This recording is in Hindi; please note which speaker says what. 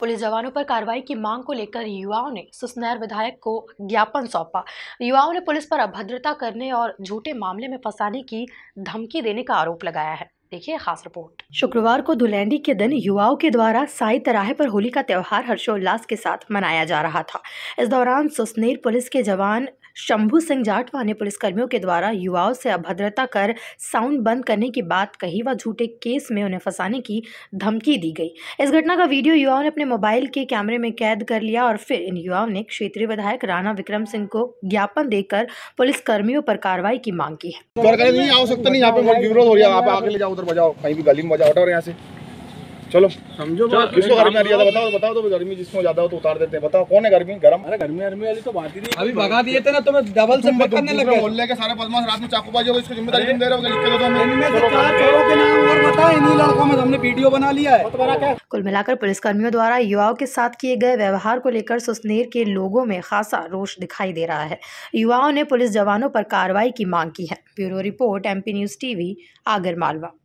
Speaker 1: पुलिस जवानों पर कार्रवाई की मांग को लेकर युवाओं ने सुसनैर विधायक को ज्ञापन सौंपा युवाओं ने पुलिस पर अभद्रता करने और झूठे मामले में फंसाने की धमकी देने का आरोप लगाया है देखिए खास रिपोर्ट शुक्रवार को धुलैंडी के दिन युवाओं के द्वारा साई तराहे पर होली का त्यौहार हर्षोल्लास के साथ मनाया जा रहा था इस दौरान सुसनेर पुलिस के जवान शंभु सिंह जाटवा ने पुलिसकर्मियों के द्वारा युवाओं से अभद्रता कर साउंड बंद करने की बात कही व झूठे केस में उन्हें फंसाने की धमकी दी गई इस घटना का वीडियो युवाओं ने अपने मोबाइल के कैमरे में कैद कर लिया और फिर इन युवाओं ने क्षेत्रीय विधायक राणा विक्रम सिंह को ज्ञापन देकर पुलिसकर्मियों पर कार्रवाई की मांग की है
Speaker 2: उधर बजाओ कहीं भी गली में बजाओ हटो यहाँ से चलो समझो किसको गर्मी आ रही है बताओ
Speaker 3: बताओ तो गर्मी जिसको ज्यादा हो तो उतार देते हैं बताओ कौन है गर्मी गर्म अरे गर्मी गर्मी वाली तो बात ही नहीं अभी भगा दिए थे ना तो मैं डबल से पैक करने बोल
Speaker 4: ले के सारे बदमाश रात में चाकू बाजी हो इसको जिम्मेदारी दे रहे हो लिख के इनमें से चार
Speaker 1: चोरों के नाम और बताओ इन्हीं लड़कों में तो हमने वीडियो बना लिया है कुल मिलाकर पुलिसकर्मियों द्वारा युवाओं के साथ किए गए व्यवहार को लेकर सुसनेर के लोगों में खासा रोष दिखाई दे रहा है युवाओं ने पुलिस जवानों पर कार्रवाई की मांग की है bureau report MP news TV Agar Malwa